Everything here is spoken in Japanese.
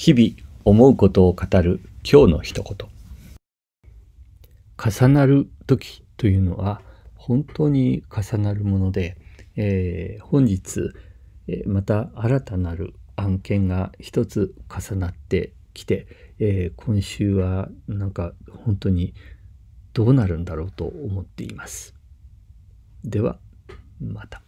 日々思うことを語る今日の一言。重なる時というのは本当に重なるもので、えー、本日また新たなる案件が一つ重なってきて、えー、今週はなんか本当にどうなるんだろうと思っています。ではまた。